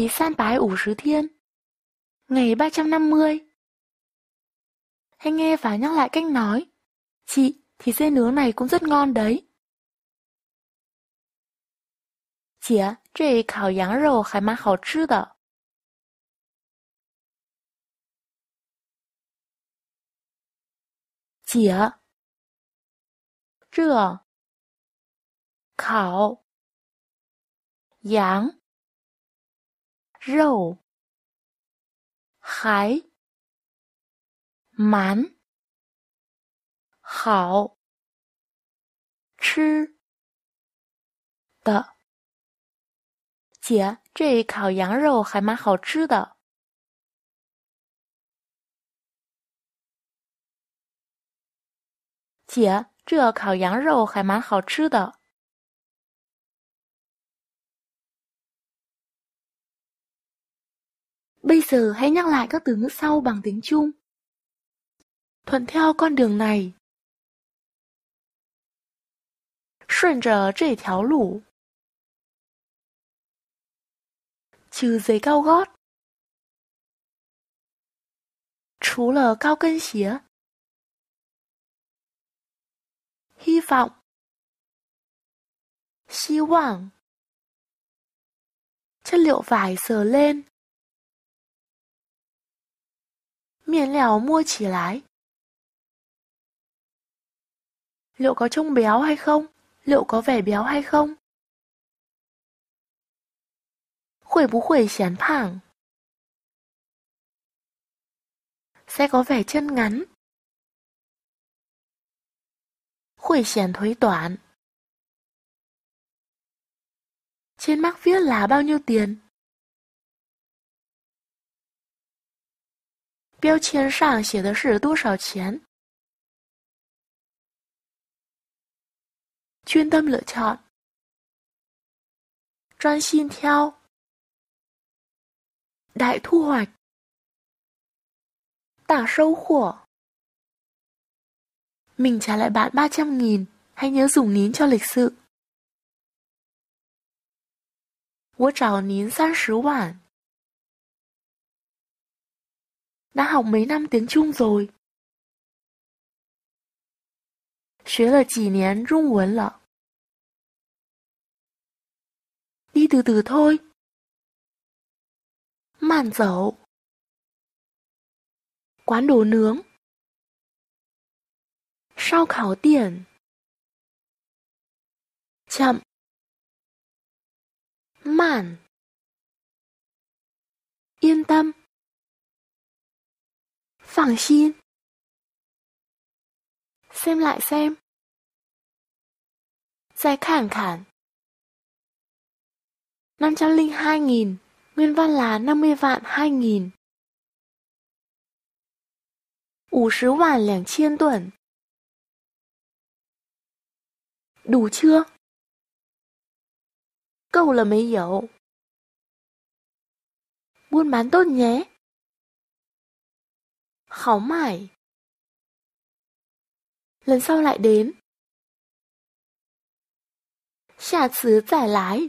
第三百五十 thiên Ngày mươi hãy nghe và nhắc lại cách nói Chị, thì dê nướng này cũng rất ngon đấy Chị à, 这烤羊肉还蛮好吃的 Chị à, 这烤羊肉还蛮好吃的，姐，这烤羊肉还蛮好吃的，姐，这烤羊肉还蛮好吃的。Bây giờ hãy nhắc lại các từ ngữ sau bằng tiếng Trung. Thuận theo con đường này. 顺着这条路. Trừ giày cao gót. Hy vọng. 希望. Chất liệu vải sờ lên. miền mua chỉ lái. Liệu có trông béo hay không? Liệu có vẻ béo hay không? Khuẩy bú khuẩy chén phẳng. Sẽ có vẻ chân ngắn. Khuẩy chén thối toản. Trên mắc viết là bao nhiêu tiền? 标签上写的是多少钱？圈灯乐跳，专心挑，逮兔快，大收获。我找您三百，千，还，要，数，您，给，我，找，您，三十，万。đã học mấy năm tiếng Trung rồi. 学了几年中文了。đi từ từ thôi. Màn dậu. Quán đồ nướng. Sao khảo tiền. Chậm. Màn. Yên tâm bằng xin. Xem lại xem. Giải khản khản. 502.000, nguyên văn là 50 vạn 2.000. 50 vạn 2.000 tuần. Đủ chưa? Câu là mấy dấu. Buôn bán tốt nhé. Kháo mải. Lần sau lại đến. Xà xứ giải lái.